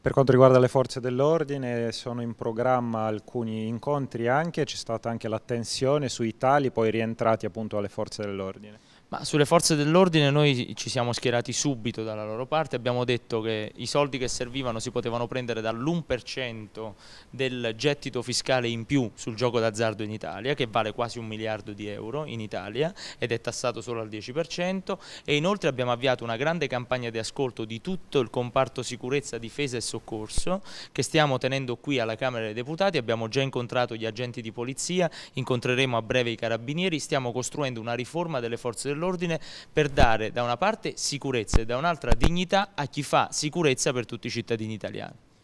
Per quanto riguarda le forze dell'ordine sono in programma alcuni incontri anche, c'è stata anche l'attenzione sui tali poi rientrati appunto alle forze dell'ordine. Ma sulle forze dell'ordine noi ci siamo schierati subito dalla loro parte, abbiamo detto che i soldi che servivano si potevano prendere dall'1% del gettito fiscale in più sul gioco d'azzardo in Italia, che vale quasi un miliardo di euro in Italia ed è tassato solo al 10% e inoltre abbiamo avviato una grande campagna di ascolto di tutto il comparto sicurezza, difesa e soccorso che stiamo tenendo qui alla Camera dei Deputati, abbiamo già incontrato gli agenti di polizia, incontreremo a breve i carabinieri, stiamo costruendo una riforma delle forze dell'ordine per dare da una parte sicurezza e da un'altra dignità a chi fa sicurezza per tutti i cittadini italiani.